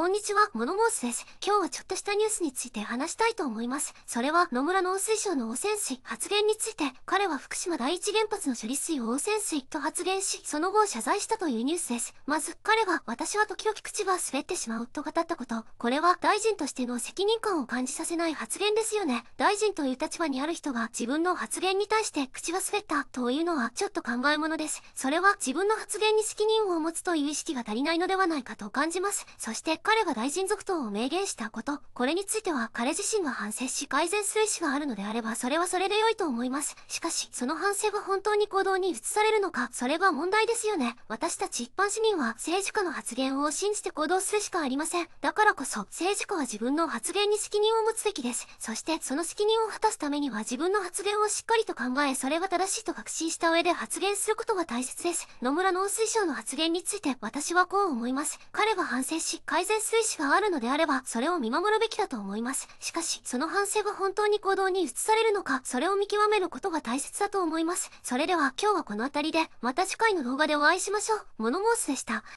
こんにちは、モノモースです。今日はちょっとしたニュースについて話したいと思います。それは野村農水省の汚染水発言について、彼は福島第一原発の処理水を汚染水と発言し、その後謝罪したというニュースです。まず、彼は私は時々口が滑ってしまうと語ったこと、これは大臣としての責任感を感じさせない発言ですよね。大臣という立場にある人が自分の発言に対して口が滑ったというのはちょっと考えものです。それは自分の発言に責任を持つという意識が足りないのではないかと感じます。そして彼が大臣続投を明言したこと、これについては彼自身が反省し改善する意思があるのであればそれはそれで良いと思います。しかし、その反省が本当に行動に移されるのか、それが問題ですよね。私たち一般市民は政治家の発言を信じて行動するしかありません。だからこそ、政治家は自分の発言に責任を持つべきです。そして、その責任を果たすためには自分の発言をしっかりと考え、それが正しいと確信した上で発言することが大切です。野村農水省の発言について私はこう思います。彼が反省し、改善潜水士があるのであれば、それを見守るべきだと思います。しかし、その反省が本当に行動に移されるのか、それを見極めることが大切だと思います。それでは、今日はこの辺りで、また次回の動画でお会いしましょう。モノモースでした。